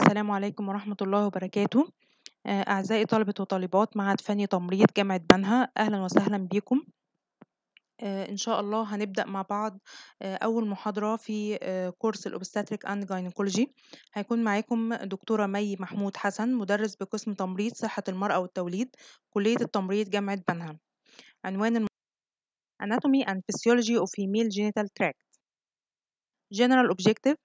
السلام عليكم ورحمة الله وبركاته آه، أعزائي طلبة وطالبات معهد فني تمريض جامعة بنها أهلا وسهلا بكم آه، إن شاء الله هنبدأ مع بعض آه، أول محاضرة في كورس الأوبستاتريك أند جاينيكولوجي هيكون معاكم دكتورة مي محمود حسن مدرس بقسم تمريض صحة المرأة والتوليد كلية التمريض جامعة بنها عنوان الم... Anatomy and Physiology of Female Genital Tract General Objective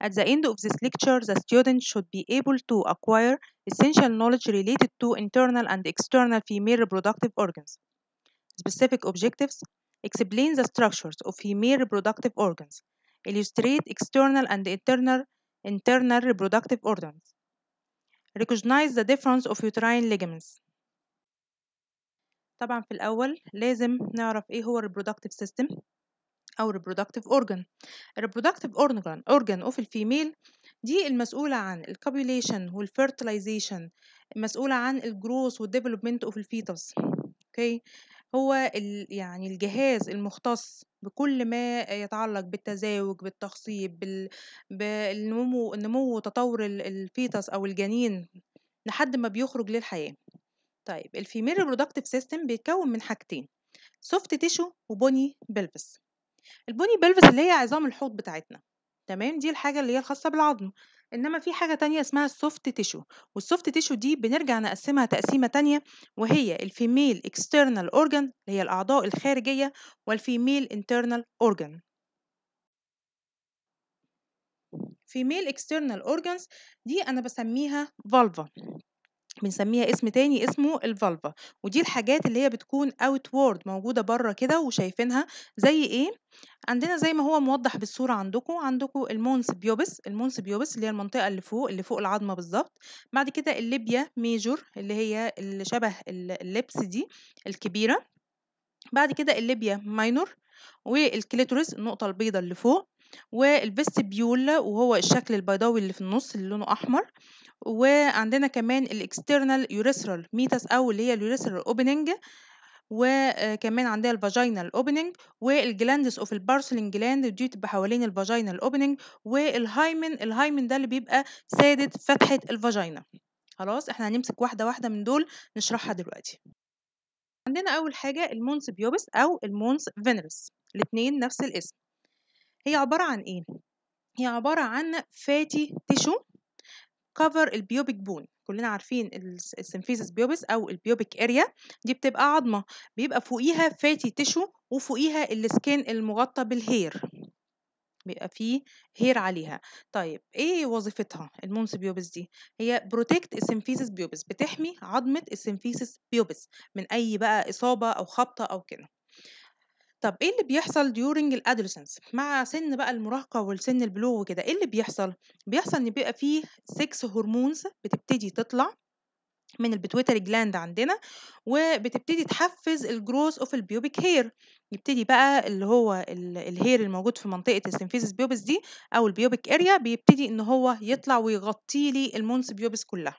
At the end of this lecture, the student should be able to acquire essential knowledge related to internal and external female reproductive organs. Specific objectives Explain the structures of female reproductive organs. Illustrate external and internal, internal reproductive organs. Recognize the difference of uterine ligaments. طبعا في الأول لازم نعرف إيه هو reproductive system أو reproductive organ reproductive organ organ of الفيميل دي المسؤولة عن الcopulation fertilization المسؤولة عن الجروث والديفلوبمنت اوف الفيتوس اوكي هو ال يعني الجهاز المختص بكل ما يتعلق بالتزاوج بالتخصيب بال بالنمو النمو وتطور الفيتوس او الجنين لحد ما بيخرج للحياه طيب الفيميل reproductive سيستم بيتكون من حاجتين سوفت تيشو وبوني بلبس البوني بلفس اللي هي عظام الحوض بتاعتنا تمام دي الحاجة اللي هي الخاصة بالعظم انما في حاجة تانية اسمها السوفت تيشو والسوفت تيشو دي بنرجع نقسمها تقسيمة تانية وهي الفيميل اكسترنال اورجان اللي هي الاعضاء الخارجية والفيميل انترنال اورجان فيميل اكسترنال اورجانز دي انا بسميها فالفا بنسميها اسم تاني اسمه الفالفا ودي الحاجات اللي هي بتكون outward موجودة بره كده وشايفينها زي ايه عندنا زي ما هو موضح بالصورة عندكم عندكم المونس بيوبس المونس بيوبس اللي هي المنطقة اللي فوق اللي فوق العظمة بالظبط بعد كده الليبيا ميجور اللي هي اللي شبه اللبس دي الكبيرة بعد كده الليبيا ماينور والكليتوريس النقطة البيضة اللي فوق والفيستبيول وهو الشكل البيضاوي اللي في النص اللي لونه احمر وعندنا كمان الاكسترنال يوريسرال ميتس او اللي هي اليوريسرال اوبننج وكمان عندنا الفاجينال اوبننج والجلاندس اوف البارسلين جلاند دي بتبقى حوالين الفاجينال اوبننج والهايمن الهايمن ده اللي بيبقى سادة فتحة الفاجينا خلاص احنا هنمسك واحدة واحدة من دول نشرحها دلوقتي عندنا اول حاجة المونس بيوبس او المونس فينرس الاتنين نفس الاسم هي عبارة عن إيه؟ هي عبارة عن فاتي تيشو كفر البيوبيك بون كلنا عارفين السمفيزس بيوبس او البيوبيك اريا دي بتبقى عظمه بيبقى فوقيها فاتي تيشو وفوقيها السكين المغطى بالهير بيبقى فيه هير عليها طيب ايه وظيفتها المونس بيوبس دي هي بروتكت السمفيسس بيوبس بتحمي عظمه السمفيسس بيوبس من اي بقى اصابه او خبطه او كده طب إيه اللي بيحصل during الادولسنس مع سِن بقى المراهقة والسِن البلوغ وكده، إيه اللي بيحصل؟ بيحصل إن بيبقى فيه 6 هرمونز بتبتدي تطلع من البتويتر جلاند عندنا، وبتبتدي تحفّز الجروس of البيوبيك هير يبتدي بقى اللي هو الهير الموجود في منطقة السنفيزس بيوبس دي أو البيوبيك اريا بيبتدي إن هو يطلع ويغطي لي المونس بيوبس كلها.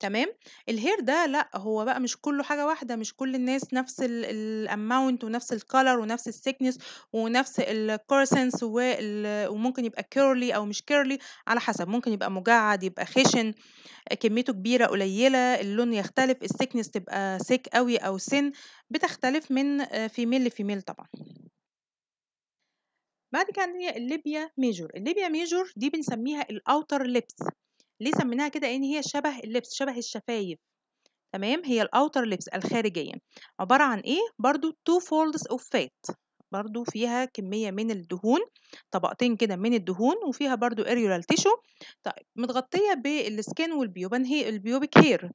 تمام الهير ده لا هو بقى مش كله حاجه واحده مش كل الناس نفس الاماونت ونفس الكالر ونفس السيكنس ونفس الكورسنس وممكن يبقى كيرلي او مش كيرلي على حسب ممكن يبقى مجعد يبقى خشن كميته كبيره قليله اللون يختلف السيكنس تبقى سيك قوي او سن بتختلف من فيميل آه، لفيميل طبعا بعد كده الليبيا ميجور الليبيا ميجور دي بنسميها الاوتر ليبس ليه سميناها كده إيه، ان هي شبه اللبس شبه الشفايف تمام هي الاوتر لبس الخارجيه عباره عن ايه برضو two folds of fat برضو فيها كمية من الدهون طبقتين كده من الدهون وفيها برضو اريولال تيشو طيب متغطية بالسكين والبيوبان هي البيوبك هير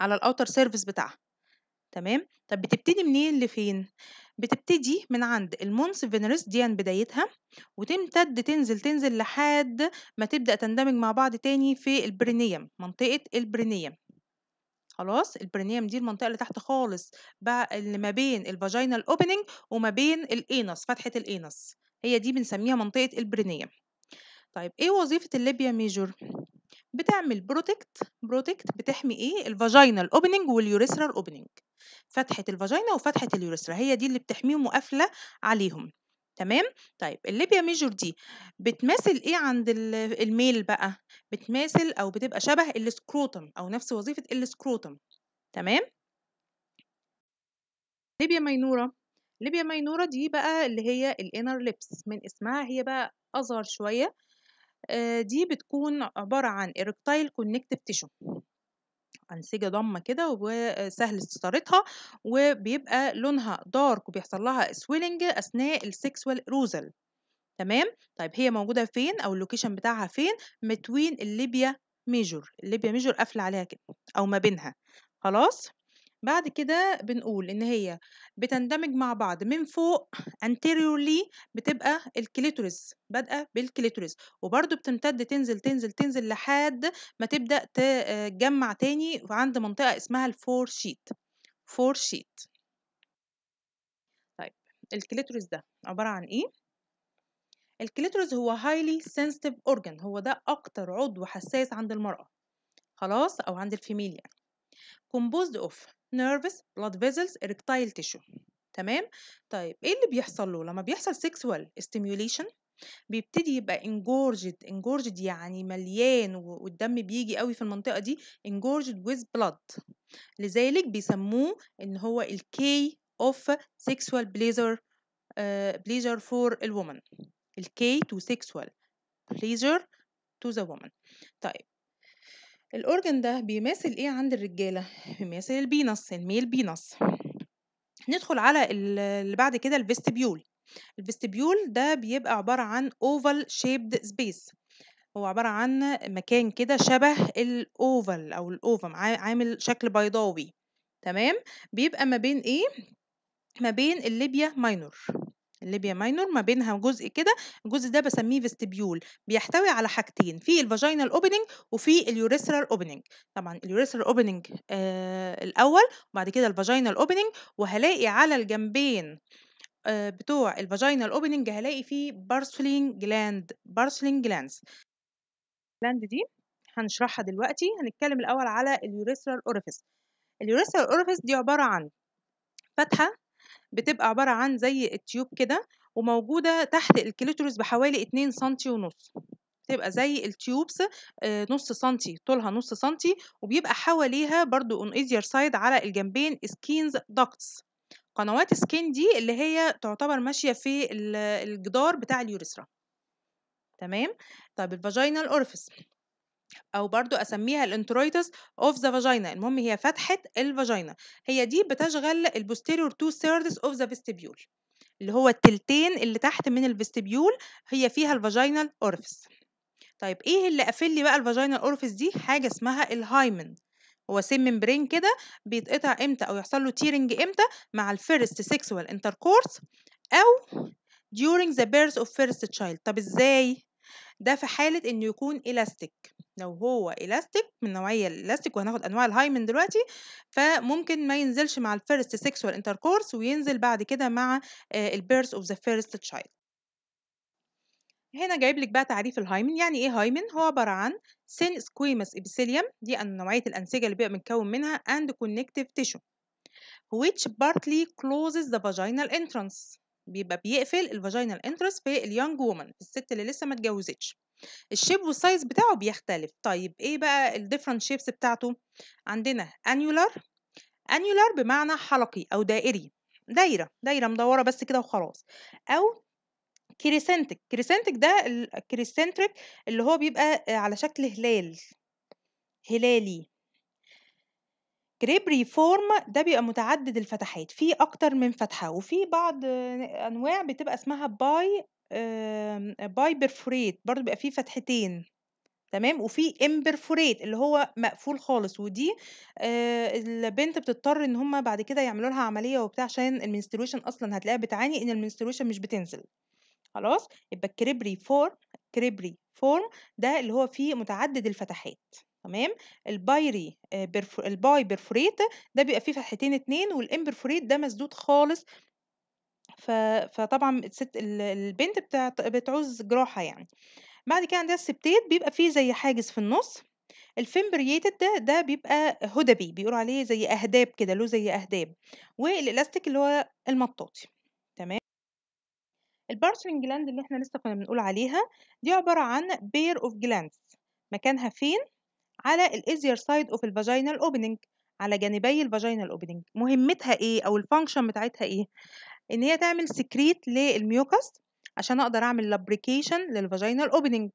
على الاوتر سيرفيس بتاعها تمام طب بتبتدي منين لفين بتبتدي من عند المونس فينرس دي عن بدايتها وتمتد تنزل تنزل لحد ما تبدأ تندمج مع بعض تاني في البرينيوم منطقة البرينيوم خلاص البرينيوم دي المنطقة اللي تحت خالص بقى اللي ما بين الفاجينال اوبننج وما بين الانس فتحة الانس هي دي بنسميها منطقة البرينيوم طيب ايه وظيفة الليبيا ميجور بتعمل بروتكت بروتكت بتحمي ايه الفاجينال اوبننج واليوريسرال اوبننج فتحه الفاجينا وفتحه اليوريثرا هي دي اللي بتحميهم وقافله عليهم تمام طيب الليبيا ميجور دي بتماثل ايه عند الميل بقى بتماثل او بتبقى شبه السكروتم او نفس وظيفه السكروتم تمام ليبيا مينوره ليبيا مينوره دي بقى اللي هي الانر ليبس من اسمها هي بقى اصغر شويه آه، دي بتكون عبارة عن إيركتايل كونكتيف تيشو أنسجة ضمة كده وسهل استثارتها وبيبقى لونها دارك وبيحصل لها سويلنج أثناء السكسوال روزل تمام طيب هي موجودة فين أو اللوكيشن بتاعها فين متوين الليبيا ميجور الليبيا ميجور قافلة عليها كده أو ما بينها خلاص بعد كده بنقول ان هي بتندمج مع بعض من فوق anteriorly بتبقى الكليتوريس بادئه بالكليتوريس وبرده بتمتد تنزل تنزل تنزل لحد ما تبدا آه، تجمع تاني عند منطقه اسمها الفور شيت فور شيت طيب الكليتوريس ده عباره عن ايه الكليتوريس هو هايلي سنسيتيف اورجان هو ده اكتر عضو حساس عند المراه خلاص او عند الفيميل يعني كومبوزد اوف nervous blood vessels erectile tissue تمام طيب ايه اللي بيحصل له لما بيحصل sexual stimulation بيبتدي يبقى engorged engorged يعني مليان والدم بيجي قوي في المنطقه دي engorged with blood لذلك بيسموه ان هو الكي of sexual pleasure uh, pleasure for الومن الكي تو sexual pleasure to the woman طيب الأورجن ده بيماثل إيه عند الرجالة؟ بيماثل البينص الميل بينص ندخل على اللي بعد كده الفيستبيول الفيستبيول ده بيبقى عبارة عن oval shaped space هو عبارة عن مكان كده شبه الأوفال أو الأوفم عامل شكل بيضاوي تمام بيبقى ما بين إيه؟ ما بين الليبيا ماينور الليبيا ماينور ما بينها جزء كده الجزء ده بسميه فيستبيول بيحتوي على حاجتين في الفاجينال اوبننج وفي اليوريثرال اوبننج طبعا اليوريثرال اوبننج آه الاول وبعد كده الفاجينال اوبننج وهلاقي على الجنبين آه بتوع الفاجينال اوبننج هلاقي فيه بارسلينج جلاند بارسلينج جلاندز جلاند دي هنشرحها دلوقتي هنتكلم الاول على اليوريثرال اوريفيس اليوريثرال اوريفيس دي عباره عن فتحه بتبقى عبارة عن زي التيوب كده وموجودة تحت الكليتورس بحوالي 2 سنتي ونص بتبقى زي التيوبس آه، نص سنتي طولها نص سنتي وبيبقى حواليها برضو on easier side على الجنبين سكينز ducts قنوات سكين دي اللي هي تعتبر ماشية في الجدار بتاع اليوريثرا تمام طيب الفاجينال اورفيس أو برضو أسميها الانترويتس أوف ذا فاجينا المهم هي فتحة الفاجينا هي دي بتشغل البوستيريور تو ثيردز أوف ذا فيستيبيول اللي هو التلتين اللي تحت من الفيستيبيول هي فيها الفاجينال اورفيس طيب ايه اللي قافل لي بقى الفاجينال اورفيس دي حاجه اسمها الهايمن هو سيم ممبرين كده بيتقطع امتى او يحصل له تيرنج امتى مع الفيرست سيكسوال انتركورس او during the birth of first child طب ازاي ده في حالة إنه يكون إلاستيك لو هو إلاستيك من نوعية الإلاستيك وهناخد أنواع الهاي من دلوقتي فممكن ما ينزلش مع الفيرست سيكسوال انتركورس وينزل بعد كده مع البيرث أوف ذا فيرست تشايلد هنا جايب لك بقى تعريف الهايمن يعني ايه هايمن هو عباره عن سين سكويمس ابيثيليوم دي نوعيه الانسجه اللي بيبقى متكون منها اند كونكتيف تيشو which partly closes the vaginal entrance بيبقى بيقفل الفاجينال انترس في اليونج وومن في الست اللي لسه ما اتجوزتش الشيب والسايز بتاعه بيختلف طيب ايه بقى الديفرنت شيبس بتاعته عندنا انيولار انيولار بمعنى حلقي او دائري دايره دايره مدوره بس كده وخلاص او كريسنتك كريسنتك ده الكريسنتريك اللي هو بيبقى على شكل هلال هلالي كريب ريفورم ده بيبقى متعدد الفتحات، فيه أكتر من فتحة، وفيه بعض أنواع بتبقى اسمها باي باي برفوريت برضو بيبقى فيه فتحتين، تمام، وفيه امبرفوريت اللي هو مقفول خالص، ودي آه، البنت بتضطر إن هما بعد كده يعملوا لها عملية وبتاع عشان المنستروشن أصلًا هتلاقيها بتعاني إن المنستروشن مش بتنزل، خلاص؟ يبقى كريبري فورم كريبري فورم ده اللي هو فيه متعدد الفتحات. تمام البايري آه، الباي برفوريت ده بيبقى فيه فتحتين اتنين والامبرفوريت ده مسدود خالص فطبعا الست البنت بتعوز جراحه يعني بعد كده عندنا السبتيت بيبقى فيه زي حاجز في النص الفيمبرييتد ده ده بيبقى هدبي بيقولوا عليه زي اهداب كده له زي اهداب والالاستيك اللي هو المطاطي تمام البارسلين جلاند اللي احنا لسه كنا بنقول عليها دي عباره عن بير اوف جلاندز مكانها فين على الايزير سايد اوف الفاجينال اوبننج على جانبي الفاجينال اوبننج مهمتها ايه او الفانكشن بتاعتها ايه ان هي تعمل سكريت للميوكس عشان اقدر اعمل لابريكيشن للفاجينال اوبننج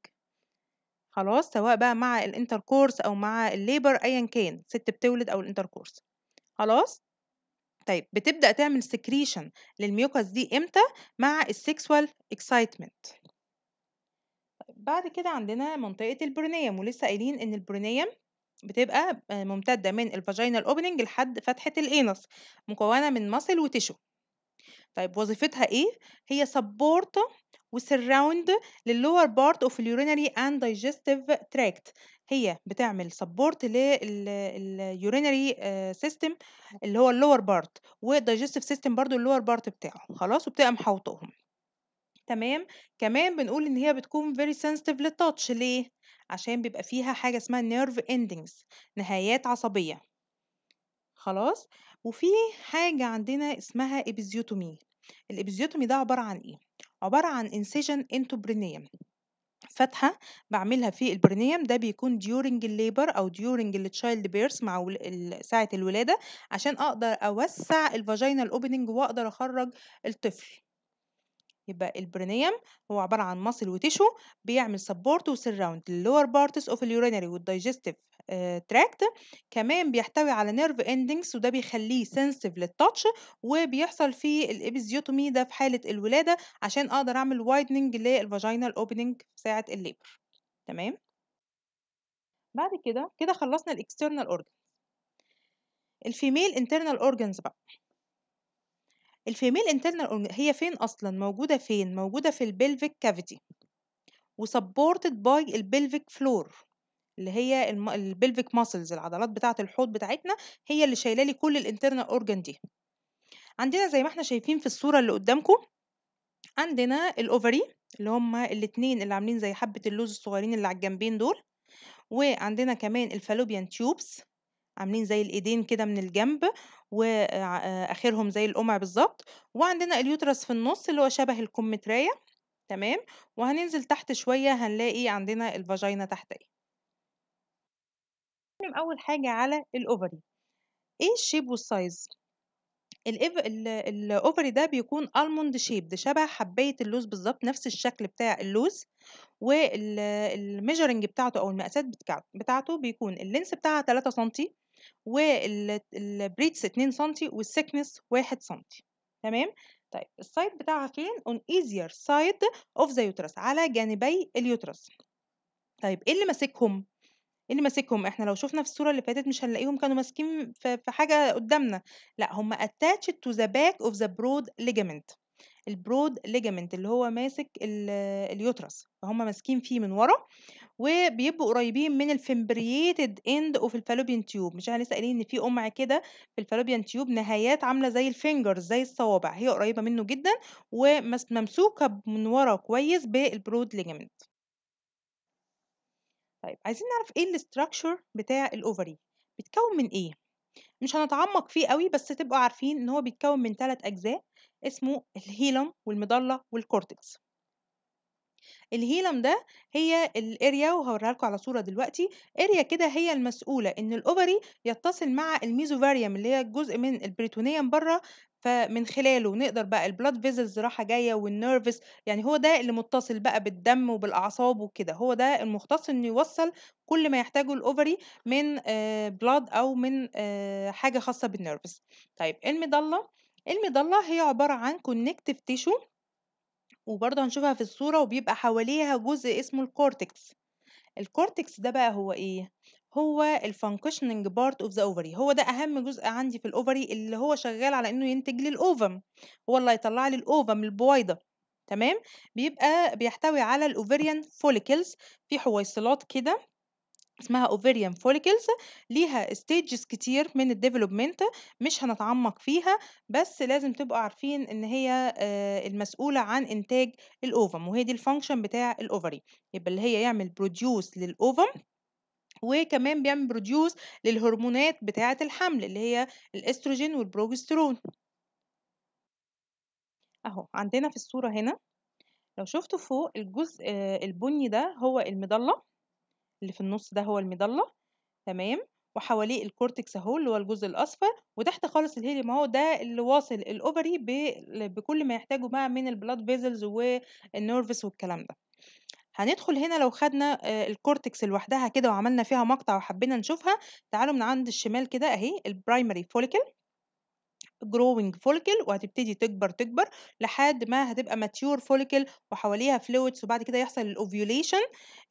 خلاص سواء بقى مع الانتركورس او مع الليبر ايا كان ست بتولد او الانتركورس خلاص طيب بتبدا تعمل سكريشن للميوكس دي امتى مع السكسوال اكسايتمنت بعد كده عندنا منطقة البرونيوم ولسه قايلين إن البرونيوم بتبقى آه، ممتدة من الفاجينال اوبننج لحد فتحة الانس مكونة من ماسل وتشو طيب وظيفتها ايه؟ هي سبورت وسراوند للور بارت اوف اليورينري اند دايجستيف تراكت هي بتعمل سبورت لليورينري سيستم اللي هو اللور بارت والدايجستيف سيستم برضو اللور بارت بتاعه خلاص وبتبقى محوطهم تمام، كمان بنقول إن هي بتكون very sensitive للتاتش ليه؟ عشان بيبقى فيها حاجة اسمها nerve endings نهايات عصبية خلاص؟ وفي حاجة عندنا اسمها إبيزيوتومي الإبيزيوتومي ده عبارة عن إيه؟ عبارة عن incision into perineum فتحة بعملها في البرنيم ده بيكون during الليبر أو during التشايلد بيرث مع ساعة الولادة عشان أقدر أوسع الفاجينال أوبننج وأقدر أخرج الطفل يبقى البرينيوم هو عبارة عن مصل وتشو بيعمل سبورت وسراوند للور بارتس اوف اليورينري والدايجستيف تراكت كمان بيحتوي على نيرف اندنجز وده بيخليه سنسيف للتاتش وبيحصل فيه الابيزيوتومي ده في حالة الولادة عشان اقدر اعمل وايدنينج للفاجينال اوبننج ساعة الليبر تمام بعد كده كده خلصنا الاكسترنال اورجن الفيميل انترنال اورجنز بقى الفيميل internal هي فين أصلا موجودة فين موجودة في البلفيك كافيتي وسبورتد باي البلفيك فلور اللي هي البلفيك ماسلز العضلات بتاعة الحوض بتاعتنا هي اللي شايله لي كل الانترنال اورجان دي عندنا زي ما احنا شايفين في الصورة اللي قدامكم عندنا الاوفري اللي هما الاتنين اللي عاملين زي حبة اللوز الصغيرين اللي على الجنبين دول وعندنا كمان الفالوبيان تيوبس عاملين زي الإيدين كده من الجنب وآخرهم آه، آه، زي القمع بالظبط وعندنا اليوترس في النص اللي هو شبه الكمتريه تمام وهننزل تحت شوية هنلاقي عندنا الفاجينا تحت ايه نتكلم أول حاجة على الأوفري ايه الشيب والسايز الاوفري ده بيكون الموند شيبد شبه حبايه اللوز بالظبط نفس الشكل بتاع اللوز والميجرنج بتاعته او المقاسات بتاعته بيكون اللينس بتاعها 3 سم والبريتس 2 سم والسكنس 1 سم تمام طيب السايد بتاعها فين on easier side of the uterus على جانبي اليوترس طيب ايه اللي ماسكهم ايه اللي ماسكهم احنا لو شفنا في الصوره اللي فاتت مش هنلاقيهم كانوا ماسكين في حاجه قدامنا لا هم attached to the back of the broad ligament البرود ليجامنت اللي هو ماسك اليوترس فهم ماسكين فيه من ورا وبيبقوا قريبين من الفيمبرييتد اند اوف الفالوبيان تيوب مش احنا لسه قايلين ان في قمع كده في الفالوبيان تيوب نهايات عامله زي الفينجرز زي الصوابع هي قريبه منه جدا وممسوكه من ورا كويس بالبرود ليجمنت طيب عايزين نعرف ايه الاستراكشر بتاع الاوفري بيتكون من ايه مش هنتعمق فيه قوي بس تبقوا عارفين ان هو بيتكون من ثلاث اجزاء اسمه الهيلم والمضله والكورتكس الهيلم ده هي الاريا وهوريها لكم على صوره دلوقتي اريا كده هي المسؤوله ان الاوفري يتصل مع الميزوفاريوم اللي هي الجزء من البريتونيوم بره فمن خلاله نقدر بقى البلاد فيزلز راحه جايه والنيرفس يعني هو ده اللي متصل بقى بالدم وبالاعصاب وكده هو ده المختص انه يوصل كل ما يحتاجه الاوفري من بلاد آه، او من آه، حاجه خاصه بالنيرفس طيب المضله المضله هي عباره عن كونكتيف تيشو وبرضه هنشوفها في الصورة وبيبقى حواليها جزء اسمه الكورتكس الكورتكس ده بقى هو ايه هو الفانكشننج بارت اوف ذا اوفري هو ده اهم جزء عندي في الاوفري اللي هو شغال على انه ينتج لي الاوفم هو اللي هيطلع لي الاوفم البويضه تمام بيبقى بيحتوي على الاوفريان فوليكلز في حويصلات كده اسمها ovarian follicles ليها stages كتير من الديفلوبمنت مش هنتعمق فيها بس لازم تبقوا عارفين ان هي آه، المسؤولة عن انتاج الاوفم وهي دي الفانكشن بتاع الاوفري يبقى اللي هي يعمل بروديوس للاوفم وكمان بيعمل بروديوس للهرمونات بتاعة الحمل اللي هي الاستروجين والبروجسترون اهو عندنا في الصورة هنا لو شفتوا فوق الجزء آه، البني ده هو المضلة اللي في النص ده هو المضلة تمام وحواليه الكورتكس اهو اللي هو الجزء الاصفر وتحت خالص الهيليوم اهو ده اللي واصل الاوفري بكل ما يحتاجه بقى من البلاد فيزلز والنيرفس والكلام ده هندخل هنا لو خدنا آه، الكورتكس لوحدها كده وعملنا فيها مقطع وحبينا نشوفها تعالوا من عند الشمال كده اهي البرايمري فوليكل جروينج فوليكل وهتبتدي تكبر تكبر لحد ما هتبقى ماتيور فوليكل وحواليها فلويدز وبعد كده يحصل الاوفيوليشن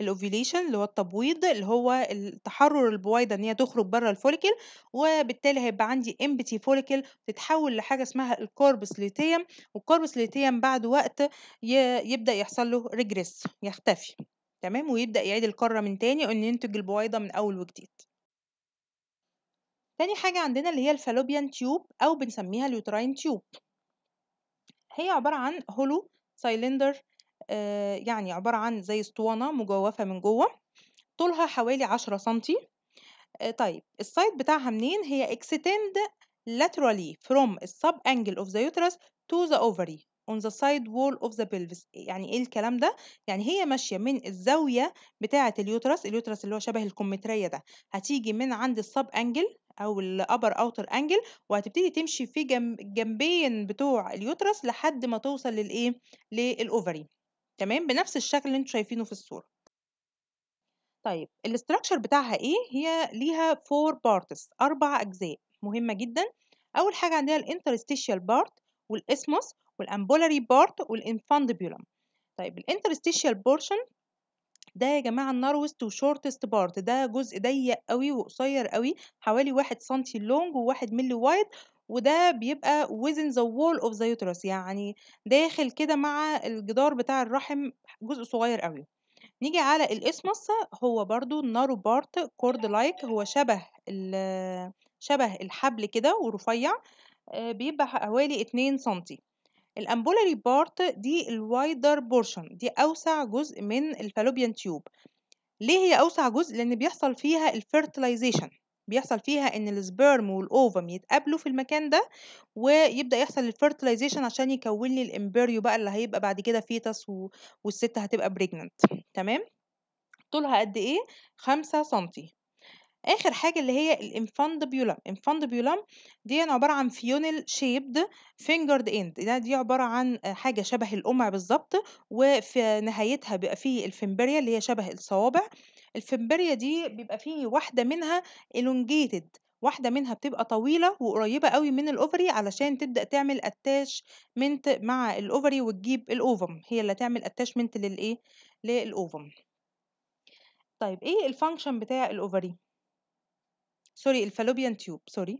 الاوفيوليشن اللي هو التبويض اللي هو تحرر البويضه ان هي تخرج بره الفوليكل وبالتالي هيبقى عندي امبتي فوليكل تتحول لحاجه اسمها الكوربس ليتيم والكوربس ليتيم بعد وقت يبدا يحصل له ريجريس يختفي تمام ويبدا يعيد الكره من تاني ان ينتج البويضه من اول وجديد تاني حاجة عندنا اللي هي الفالوبيان تيوب أو بنسميها اليوتراين تيوب هي عبارة عن هولو سايلندر آه، يعني عبارة عن زي اسطوانة مجوفة من جوه طولها حوالي عشرة سنتي آه، طيب السايد بتاعها منين هي extend laterally from the sub angle of the uterus to the ovary on the side wall of the pelvis يعني ايه الكلام ده يعني هي ماشيه من الزاويه بتاعه اليوترس اليوترس اللي هو شبه الكمترية ده هتيجي من عند السب انجل او الابر اوتر انجل وهتبتدي تمشي في جنبين بتوع اليوترس لحد ما توصل للايه للاوفري تمام بنفس الشكل اللي انتوا شايفينه في الصوره طيب الاستراكشر بتاعها ايه هي ليها فور بارتس اربع اجزاء مهمه جدا اول حاجه عندنا الانترستيشال بارت والاسموس والامبولاري بارت والانفاندبيولم طيب الانترستيشال بورشن ده يا جماعه النروست وشورتست بارت ده جزء ضيق قوي وقصير قوي حوالي 1 سم لونج و1 ملي وايد وده بيبقى within the wall of the uterus يعني داخل كده مع الجدار بتاع الرحم جزء صغير قوي نيجي على الاسمس هو برضو نارو بارت كورد لايك هو شبه شبه الحبل كده ورفيع آه، بيبقى حوالي اتنين سنتي الامبولاري بارت دي الوايدر بورشن دي اوسع جزء من الفالوبيان تيوب ليه هي اوسع جزء لان بيحصل فيها الفيرتلايزيشن بيحصل فيها ان السبيرم والاوفم يتقابلوا في المكان ده ويبدا يحصل الفيرتلايزيشن عشان يكون لي الامبريو بقى اللي هيبقى بعد كده فيتس و... والست هتبقى بريجننت تمام طولها قد ايه 5 سنتي اخر حاجه اللي هي الانفاندبيولم الانفاندبيولم دي يعني عباره عن فيونيل شيبد فينجرد اند دي عباره عن حاجه شبه القمع بالظبط وفي نهايتها بيبقى فيه الفيمبريا اللي هي شبه الصوابع الفيمبريا دي بيبقى فيه واحده منها elongated واحدة منها بتبقى طويلة وقريبة قوي من الأوفري علشان تبدأ تعمل اتاشمنت مع الأوفري وتجيب الأوفم هي اللي تعمل اتاشمنت للإيه؟ للأوفم طيب إيه الفانكشن بتاع الأوفري؟ سوري الفالوبيان تيوب سوري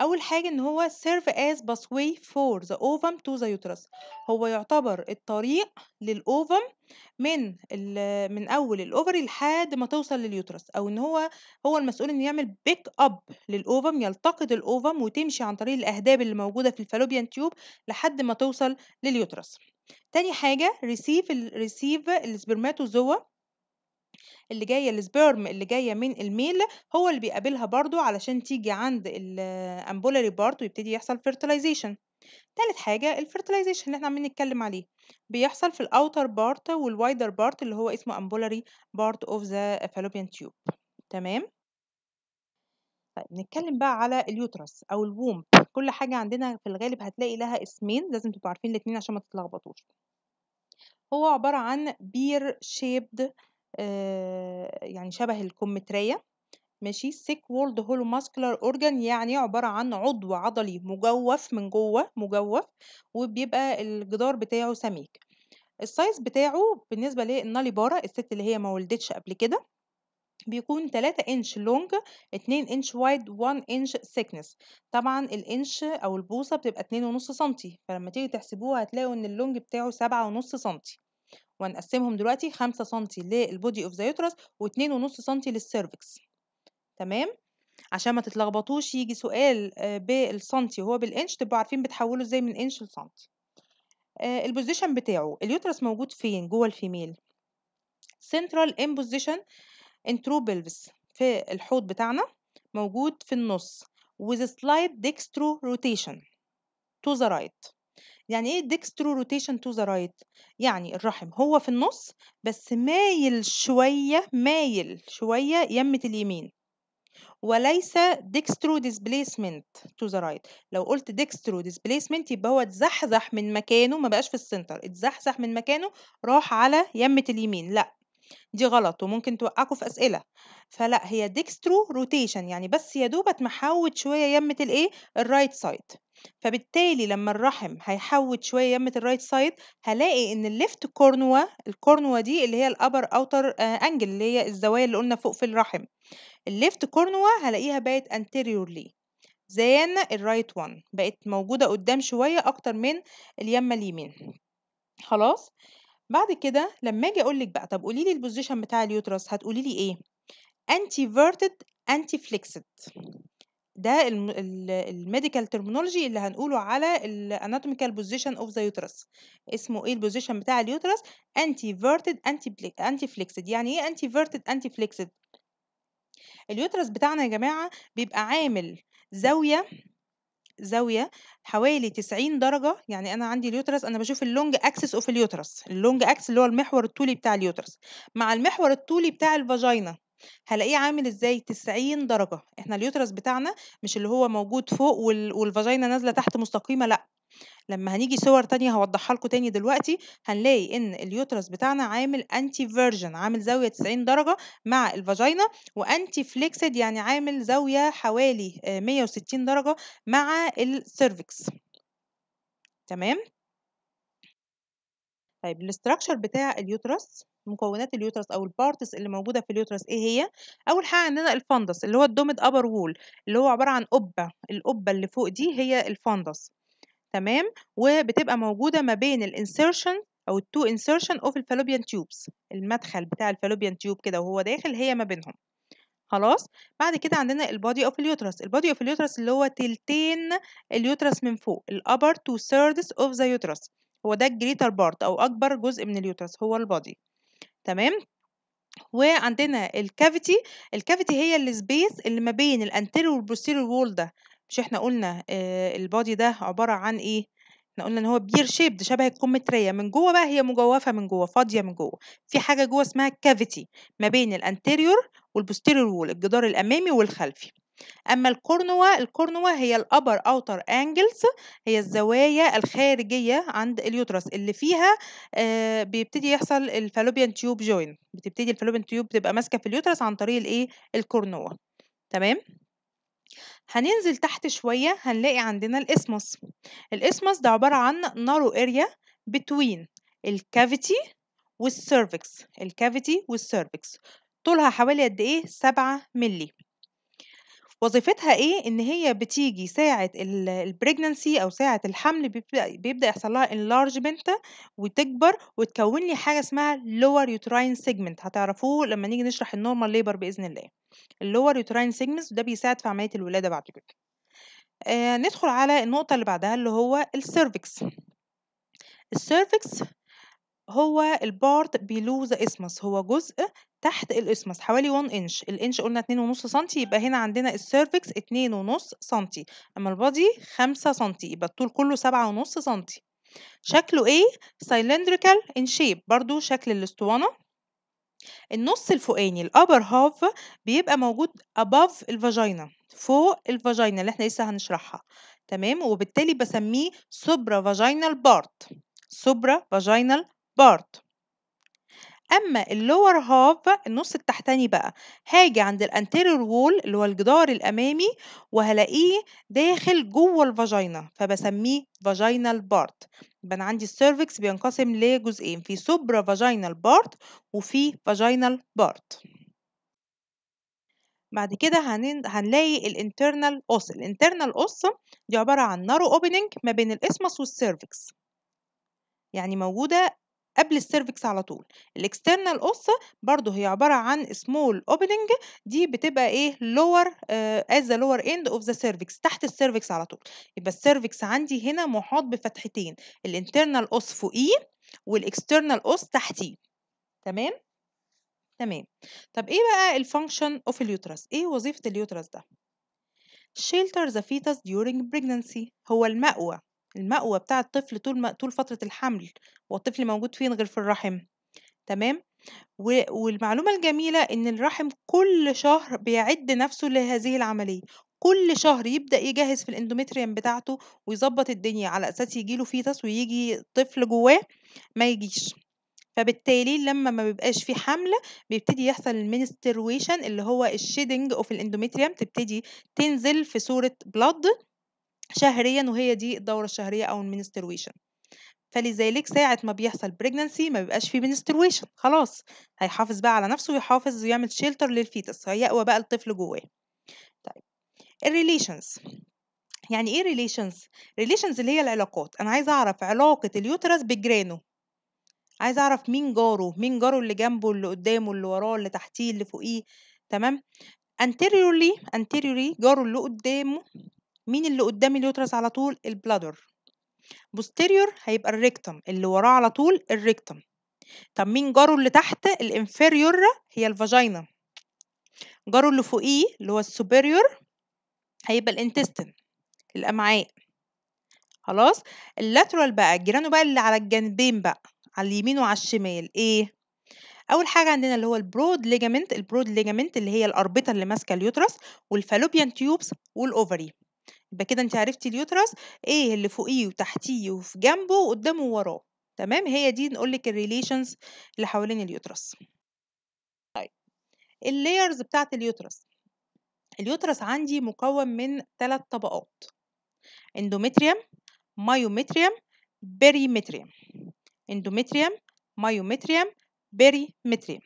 اول حاجه ان هو سيرف از باسوي فور ذا اوفم تو ذا يوترس هو يعتبر الطريق للاوفم من من اول الاوفري لحد ما توصل لليوترس او ان هو هو المسؤول ان يعمل بيك اب للاوفم يلتقط الاوفم وتمشي عن طريق الاهداب اللي موجوده في الفالوبيان تيوب لحد ما توصل لليوترس تاني حاجه ريسيف ريسيف السبرماتوزوا اللي جايه السبيرم اللي جايه من الميل هو اللي بيقابلها برضو علشان تيجي عند الامبولاري بارت ويبتدي يحصل fertilization تالت حاجة الفرتلايزيشن اللي احنا عمالين نتكلم عليه بيحصل في الاوتر بارت والوايدر بارت اللي هو اسمه امبولاري بارت اوف ذا فالوبيان تيوب تمام طيب نتكلم بقى على اليوترس او الووم كل حاجة عندنا في الغالب هتلاقي لها اسمين لازم تبقوا عارفين الاثنين عشان ما تتلخبطوش هو عبارة عن بير شيبد آه، يعني شبه الكمترية ماشي سيك وولد هولو ماسكولار اورجان يعني عباره عن عضو عضلي مجوف من جوه مجوف وبيبقى الجدار بتاعه سميك السايز بتاعه بالنسبه للنالي بارا الست اللي هي ما ولدتش قبل كده بيكون 3 انش لونج 2 انش وايد 1 انش سيكنس طبعا الانش او البوصه بتبقى 2.5 سم فلما تيجي تحسبوها هتلاقوا ان اللونج بتاعه 7.5 سم وهنقسمهم دلوقتي خمسة سنتي للبودي اوف ذا يوترس واتنين ونص سنتي للسيرفكس تمام عشان ما تتلخبطوش يجي سؤال آه، بالسنتي وهو بالانش تبقوا عارفين بتحوله ازاي من انش لسنتي آه، البوزيشن بتاعه اليوترس موجود فين جوه الفيميل سنترال ان بوزيشن انترو بلفس في الحوض بتاعنا موجود في النص with a slight dextro rotation to the right يعني ايه ديكسترو روتيشن تو ذا رايت يعني الرحم هو في النص بس مايل شويه مايل شويه يمه اليمين وليس ديكسترو ديسبليسمنت تو ذا رايت لو قلت ديكسترو ديسبليسمنت يبقى هو اتزحزح من مكانه ما بقاش في السنتر اتزحزح من مكانه راح على يمه اليمين لا دي غلط وممكن توقعكوا في اسئله فلا هي ديكسترو روتيشن يعني بس يا دوب اتمحوت شويه يمه الايه الرايت سايد فبالتالي لما الرحم هيحوت شويه يمه الرايت سايد هلاقي ان الليفت كورنوا الكورنوا دي اللي هي الابر اوتر انجل اللي هي الزوايا اللي قلنا فوق في الرحم الليفت كورنوا هلاقيها بقت انتيريورلي زين الرايت وان بقت موجودة قدام شوية أكتر من اليمة اليمين خلاص بعد كده لما اجي اقول لك بقى طب قولي لي البوزيشن بتاع اليوترس هتقولي لي ايه انتي فيرتد انتي فليكسد ده الميديكال ترمينولوجي اللي هنقوله على الاناتوميكال بوزيشن اوف ذا يوترس اسمه ايه البوزيشن بتاع اليوترس انتي فيرتد انتي انتي فليكسد يعني ايه انتي فيرتد انتي فليكسد اليوترس بتاعنا يا جماعه بيبقى عامل زاويه زاوية حوالي 90 درجة يعني أنا عندي اليوترس أنا بشوف اللونج أكسس أوف اليوترس اللونج أكس اللي هو المحور الطولي بتاع اليوترس مع المحور الطولي بتاع الفاجينا هلاقيه عامل ازاي 90 درجة احنا اليوترس بتاعنا مش اللي هو موجود فوق والفاجينا نازلة تحت مستقيمة لأ لما هنيجي صور تانية هوضحها لكم تاني دلوقتي هنلاقي ان اليوترس بتاعنا عامل انتي فيرجن عامل زاويه 90 درجه مع الفاجينا وانتي فليكسد يعني عامل زاويه حوالي 160 آه، درجه مع السيرفكس تمام طيب الاستراكشر بتاع اليوترس مكونات اليوترس او البارتس اللي موجوده في اليوترس ايه هي اول حاجه عندنا الفندس اللي هو الدومد ابر وول اللي هو عباره عن قبه القبه اللي فوق دي هي الفندس تمام وبتبقى موجودة ما بين الانسيرشن أو التو انسيرشن أوف الفالوبيان تيوبس المدخل بتاع الفالوبيان تيوب كده وهو داخل هي ما بينهم خلاص بعد كده عندنا البادي اوف اليوترس البادي اوف اليوترس اللي هو تلتين اليوترس من فوق الابر تو ثيردز اوف ذا يوترس هو ده الجريتر بارت او اكبر جزء من اليوترس هو البادي تمام وعندنا الكافيتي الكافيتي هي السبيس اللي ما بين الانتيريور والبوستيريور وول ده مش احنا قلنا البادي ده عبارة عن ايه احنا قلنا ان هو بير شيبد شبه الكمتريه من جوه بقى هي مجوفه من جوه فاضيه من جوه في حاجه جوه اسمها كافيتي ما بين الانتيريور والبوستيريور وول الجدار الامامي والخلفي اما الكورنوا الكورنوا هي الابر اوتر انجلز هي الزوايا الخارجيه عند اليوترس اللي فيها آه بيبتدي يحصل الفالوبيان تيوب جوين بتبتدي الفالوبيان تيوب بتبقى ماسكه في اليوترس عن طريق الايه الكورنوا تمام هننزل تحت شوية هنلاقي عندنا الإسمس الإسمس ده عبارة عن نارو اريا بتوين الكافيتي والسيرفكس الكافيتي والسيرفكس طولها حوالي قد ايه سبعة ملي وظيفتها إيه، إن هي بتيجي ساعة البريجنانسي أو ساعة الحمل بيبدأ يحصل لها enlargement وتكبر وتكوّن لي حاجة اسمها lower uterine segment هتعرفوه لمّا نيجي نشرح النورمال labor بإذن الله. lower uterine segment وده بيساعد في عملية الولادة بعد كده. آه ندخل على النقطة اللي بعدها اللي هو السيرفكس السيرفكس هو البارت بيلو ذا اسمس هو جزء تحت الاسمس حوالي 1 انش الانش قلنا 2.5 سنتي يبقى هنا عندنا السيرفكس 2.5 سنتي اما البادي 5 سنتي يبقى الطول كله 7.5 سنتي شكله ايه cylindrical ان شيب برضو شكل الاسطوانه النص الفوقاني الابر هاف بيبقى موجود above الفاجينا فوق الفاجينا اللي احنا لسه هنشرحها تمام وبالتالي بسميه سوبرا فاجينال بارت سوبرا فاجينال بارت اما اللور هاف النص التحتاني بقى هاجي عند الانتيريور وول اللي هو الجدار الامامي وهلاقيه داخل جوه الفاجينا فبسميه فاجينال بارت يبقى انا عندي السيرفكس بينقسم لجزئين في سوبرا فاجينال بارت وفي فاجينال بارت بعد كده هنن... هنلاقي الانترنال اوس الانترنال اوس دي عباره عن نارو اوبننج ما بين الاسمس والسيرفكس يعني موجوده قبل السيرفكس على طول الاكسترنال قصه برضو هي عباره عن سمول اوبننج دي بتبقى ايه لور از ذا لور اند اوف ذا سيرفكس تحت السيرفكس على طول يبقى السيرفكس عندي هنا محاط بفتحتين الانترنال قص فوقيه والاكسترنال قص تحتيه تمام تمام طب ايه بقى الفانكشن اوف اليوترس ايه وظيفه اليوترس ده shelter the fetus during pregnancy هو المأوى المأوى بتاع الطفل طول ما طول فترة الحمل والطفل موجود فين غير في الرحم تمام والمعلومة الجميلة إن الرحم كل شهر بيعد نفسه لهذه العملية كل شهر يبدأ يجهز في الاندومتريم بتاعته ويظبط الدنيا على أساس يجيله فيتس ويجي طفل جواه ما يجيش فبالتالي لما ما بيبقاش في حمل بيبتدي يحصل المنسترويشن اللي هو الشيدنج اوف الاندومتريم تبتدي تنزل في صورة بلاد شهريا وهي دي الدورة الشهرية أو المنسترويشن فلذلك ساعة ما بيحصل بريجننسي ما بيبقاش فيه منسترويشن خلاص هيحافظ بقى على نفسه ويحافظ ويعمل شيلتر للفيتس هيقوى بقى الطفل جواه طيب الريليشنز يعني ايه ريليشنز ريليشنز اللي هي العلاقات انا عايزه اعرف علاقه اليوترس بجيرانه عايزه اعرف مين جاره مين جاره اللي جنبه اللي قدامه اللي وراه اللي تحتيه اللي فوقيه تمام anteriorly anteriorly جاره اللي قدامه مين اللي قدام اليوترس على طول البلادر بوستيريور هيبقى الريكتم اللي وراه على طول الريكتم طب مين جاره اللي تحت الانفيريور هي الفاجينا جاره اللي فوقيه اللي هو السوبيريور هيبقى الانتستين الامعاء خلاص اللاترال بقى جيرانه بقى اللي على الجنبين بقى على اليمين وعلى الشمال ايه اول حاجه عندنا اللي هو البرود ليجامنت البرود ليجامنت اللي هي الاربطه اللي ماسكه اليوترس والفالوبيان تيوبس والاوفري يبقى كده انت عرفتي اليوترس ايه اللي فوقيه وتحتيه وفي جنبه وقدامه ووراه تمام هي دي نقول لك الريليشنز اللي حوالين اليوترس طيب اللايرز بتاعه اليوترس اليوترس عندي مكون من ثلاث طبقات اندومتريوم مايومتريوم بيريمتريوم اندومتريوم مايومتريوم بيريمتريوم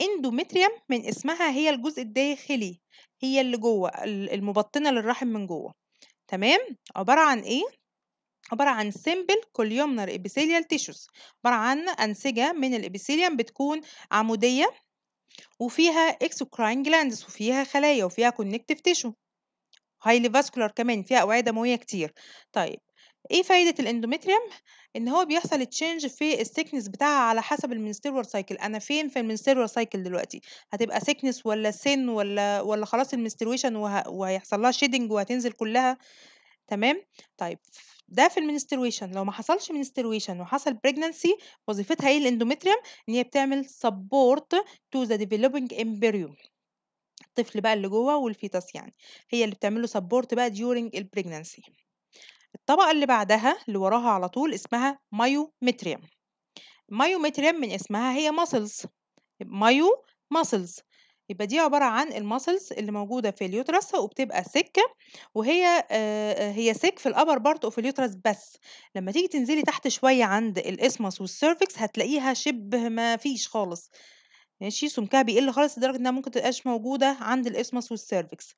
اندومتريوم من اسمها هي الجزء الداخلي هي اللي جوه المبطنه للرحم من جوه تمام عبارة عن إيه؟ عبارة عن simple columnar epithelial tissues عبارة عن أنسجة من الإبيثيليوم بتكون عمودية وفيها exocrine glands وفيها خلايا وفيها connective tissue هايلي فاسكولار كمان فيها أوعية دموية كتير طيب إيه فايدة الإندوميتريوم؟ إن هو بيحصل تشينج في السيكنس بتاعها على حسب المنستيرور سايكل، أنا فين في المنستيرور سايكل دلوقتي؟ هتبقى سيكنس ولا سن ولا ولا خلاص المنسترويشن وه... وهيحصل لها شيدنج وهتنزل كلها تمام؟ طيب ده في المنسترويشن لو ما حصلش منسترويشن وحصل بريجنانسي وظيفتها ايه الاندوميتريوم ان هي بتعمل سبورت تو ذا ديفلوبينج امبريوم الطفل بقى اللي جوه والفيتاس يعني هي اللي بتعمله سبورت بقى ديورينج البريجنانسي الطبقة اللي بعدها اللي وراها على طول اسمها مايوميتريم مايوميتريم من اسمها هي ماسلز مايو ماسلز يبقى دي عبارة عن الماسلز اللي موجودة في اليوترس وبتبقى سكة وهي آه هي سك في الأبر بارت وفي اليوترس بس لما تيجي تنزلي تحت شوية عند الإسمس والسيرفكس هتلاقيها شبه ما فيش خالص ماشي سمكها بيقل خالص لدرجة إنها ممكن تبقاش موجودة عند الإسمس والسيرفكس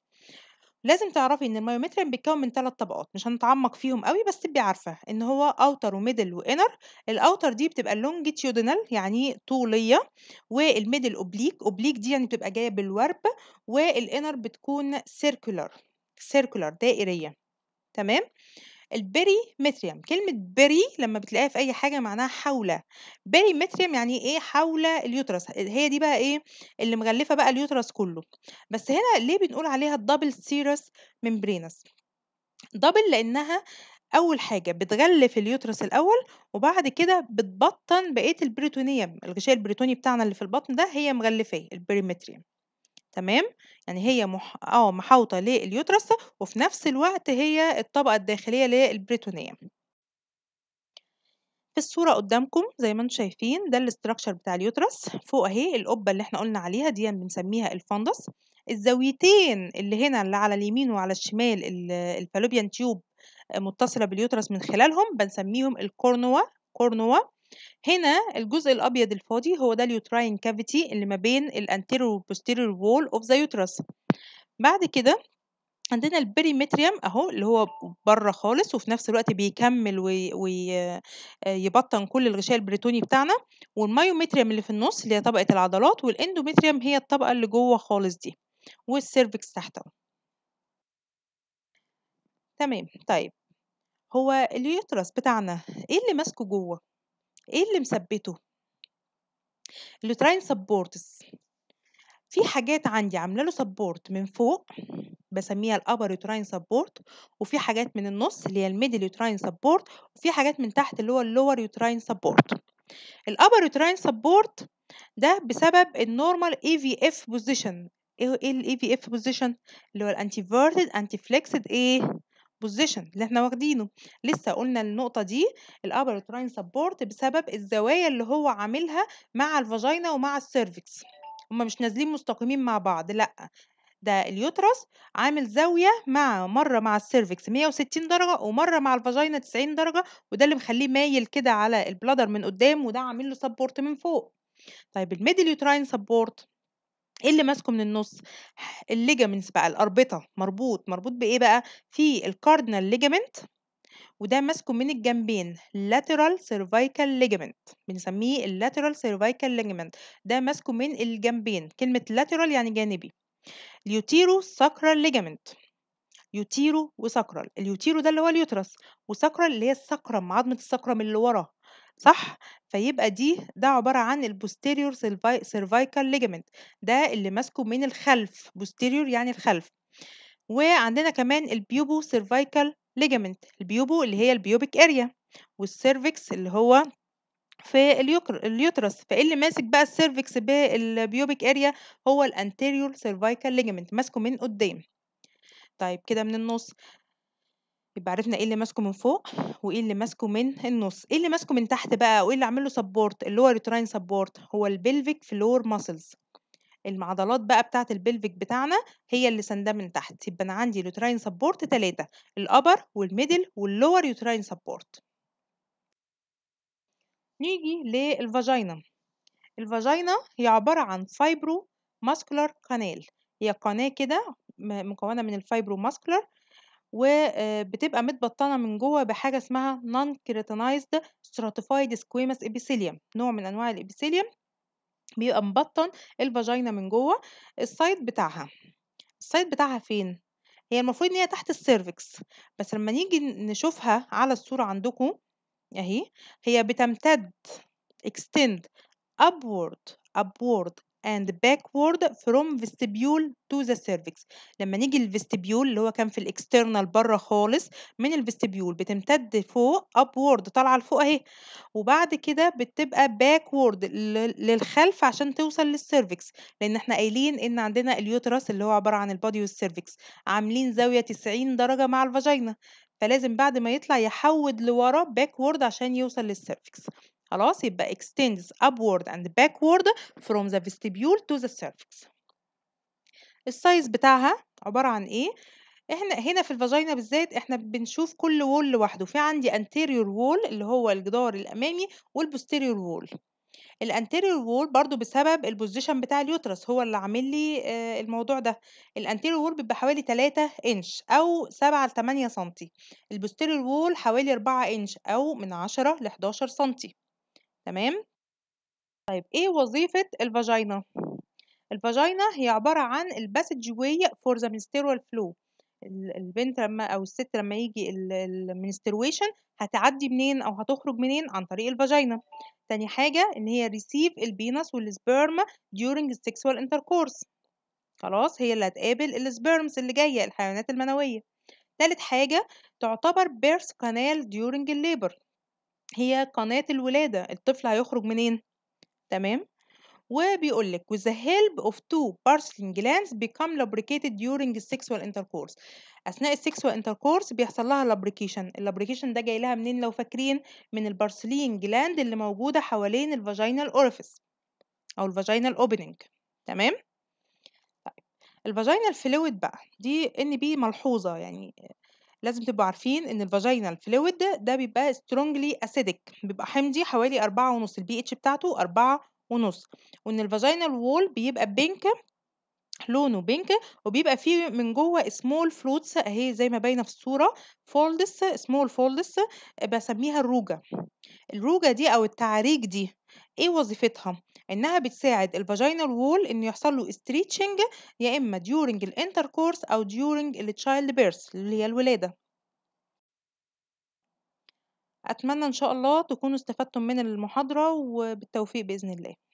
لازم تعرفي إن المايوميتريم بيتكون من تلات طبقات مش هنتعمق فيهم قوي بس تبقي عارفة إن هو أوتر وميدل وإنر الأوتر دي بتبقى لونجيتيودينال يعني طولية والميدل أوبليك أوبليك دي يعني بتبقى جاية بالورب والإنر بتكون سيركولار سيركولار دائرية تمام البري متريم كلمة بري لما بتلاقيها في أي حاجة معناها حول بري متريم يعني إيه حول اليوترس هي دي بقى إيه اللي مغلفة بقى اليوترس كله بس هنا ليه بنقول عليها الدبل سيرس ممبرينس دبل لأنها اول حاجه بتغلف اليوترس الاول وبعد كده بتبطن بقيه البريتونيه الغشاء البريتوني بتاعنا اللي في البطن ده هي مغلفاه البريمتريم تمام؟ يعني هي مح... آه محاوطة لليوترس وفي نفس الوقت هي الطبقة الداخلية للبريتونية. في الصورة قدامكم زي ما انتم شايفين ده الاستراكشر بتاع اليوترس فوق اهي القبة اللي احنا قلنا عليها دي بنسميها الفندس الزاويتين اللي هنا اللي على اليمين وعلى الشمال الفالوبيان تيوب متصلة باليوترس من خلالهم بنسميهم الكورنوا كورنوا هنا الجزء الأبيض الفاضي هو ده اليوتراين كافيتي اللي ما بين الأنتيرو والبوستيريور وول اوف ذا يوترس بعد كده عندنا البريمتريم اهو اللي هو بره خالص وفي نفس الوقت بيكمل ويبطن وي آه، كل الغشاء البريتوني بتاعنا والمايومتريم اللي في النص اللي هي طبقه العضلات والاندومتريم هي الطبقه اللي جوه خالص دي والسيرفكس تحتها تمام طيب هو اليوترس بتاعنا ايه اللي ماسكه جوه ايه اللي مثبته اللوترين سبورتس في حاجات عندي عامله له سبورت من فوق بسميها الابر يوتراين سبورت وفي حاجات من النص اللي هي الميدل يوتراين سبورت وفي حاجات من تحت اللي هو اللور يوتراين سبورت الابر يوتراين سبورت ده بسبب النورمال اي في اف بوزيشن ايه الاي في اف بوزيشن اللي هو الانتي فيرتد انتي فليكسد ايه بوزيشن اللي احنا واخدينه لسه قلنا النقطه دي الابر تراين سبورت بسبب الزوايا اللي هو عاملها مع الفاجينا ومع السيرفكس هما مش نازلين مستقيمين مع بعض لا ده اليوترس عامل زاوية مع مرة مع السيرفكس 160 درجة ومرة مع الفاجينا 90 درجة وده اللي مخليه مايل كده على البلادر من قدام وده عامل له سبورت من فوق طيب الميدل يوتراين سبورت إيه اللي ماسكه من النُص؟ الليجامنتس بقى، الأربطة، مربوط، مربوط بإيه بقى؟ في الكاردينال ليجامنت وده ماسكه من الجنبين lateral cervical ligament بنسميه lateral cervical ligament ده ماسكه من الجنبين، كلمة lateral يعني جانبي. اليوتيرو الuterosacral ligament يوتيرو وsacral اليوتيرو ده اللي هو اليوترس وsacral اللي هي السكرم، عظمة السكرم اللي ورا. صح؟ فيبقى دي ده عبارة عن البوستيريور سيرفايكال ligament ده اللي ماسكه من الخلف بوستيريور يعني الخلف وعندنا كمان البيوبو سيرفايكال ليجامنت البيوبو اللي هي البيوبيك اريا والسيرفكس اللي هو في اليوترس فايه اللي ماسك بقى السيرفكس بالبيوبيك اريا هو الانتيريور سيرفايكال ليجمنت ماسكه من قدام طيب كده من النص يبقى عرفنا إيه اللي ماسكه من فوق، وإيه اللي ماسكه من النُص، إيه اللي ماسكه من تحت بقى وإيه اللي عامل له سبورت اللي هو recurrent هو البلفيك فلور ماسلز العضلات بقى بتاعة البلفيك بتاعنا هي اللي سانداه من تحت، يبقى أنا عندي uterine سبورت تلاتة الابر والميدل واللور يوتراين سبورت نيجي للفاجينا الفاجينا هي عبارة عن فايبرو ماسكولار كانال هي قناة كده مكونة من ماسكولار وبتبقى متبطنة من جوه بحاجة اسمها non كيراتينايزد stratified squamous epithelium نوع من أنواع الإبيثيليوم بيبقى مبطن الفاجينا من جوه السايد بتاعها السايد بتاعها فين؟ هي المفروض ان هي تحت السيرفكس بس لما نيجي نشوفها على الصورة عندكم اهي هي بتمتد اكستند ابورد ابورد and backward from vestibule to the cervix لما نيجي للفستبيول اللي هو كان في الاكسترنال بره خالص من الفستبيول بتمتد فوق upward طالعه لفوق اهي وبعد كده بتبقى backward للخلف عشان توصل للسيرفكس لان احنا قايلين ان عندنا اليوترس اللي هو عباره عن البادي والسيرفكس عاملين زاويه 90 درجه مع الفاجينا فلازم بعد ما يطلع يحود لورا backward عشان يوصل للسيرفكس خلاص يبقى extends upward and backward from the vestibule to the cervix السايز بتاعها عبارة عن ايه احنا هنا في الفاجينا بالذات احنا بنشوف كل وول لوحده في عندي anterior wall اللي هو الجدار الامامي والبوستيريور wall الانتيريور وول برضو بسبب البوزيشن بتاع اليوترس هو اللي عامل لي آه، الموضوع ده الانتيريور وول بيبقى حوالي 3 انش او 7 ل 8 سم البوستيريور وول حوالي 4 انش او من 10 ل 11 سم تمام طيب ايه وظيفة الفاجينا الفاجينا هي عبارة عن الباسج واي فور ذا منسترول فلو البنت لما او الست لما يجي المنسترويشن هتعدي منين او هتخرج منين عن طريق الفاجينا تاني حاجة ان هي ريسيف البينس والسبرم during sexual intercourse خلاص هي اللي هتقابل السبرمز اللي جاية الحيوانات المنوية تالت حاجة تعتبر بيرث كانال during الليبر هي قناة الولادة الطفل هيخرج منين تمام وبيقول لك with the help of two parsing glands become lubricated during sexual intercourse اثناء السكسوال انتركورس بيحصل لها لابريكيشن اللابريكيشن ده جاي لها منين لو فاكرين من البارسلين جلاند اللي موجوده حوالين الفاجينال اورفيس او الفاجينال اوبننج تمام طيب الفاجينال فلويد بقى دي ان بي ملحوظه يعني لازم تبقوا عارفين ان الفاجينال فلويد ده بيبقى سترونجلي اسيدك بيبقى حمضي حوالي 4.5 البي اتش بتاعته 4.5 وان الفاجينال وول بيبقى بينك لونه بينك وبيبقى فيه من جوه سمول فلوتس اهي زي ما باينه في الصوره فولدس سمول فولدس بسميها الروجه الروجه دي او التعريج دي ايه وظيفتها انها بتساعد الفاجينال وول انه يحصل له ستريتشنج يا اما ديورنج الانتركورس او ديورنج التشايلد بيرث اللي هي الولاده اتمنى ان شاء الله تكونوا استفدتم من المحاضره وبالتوفيق باذن الله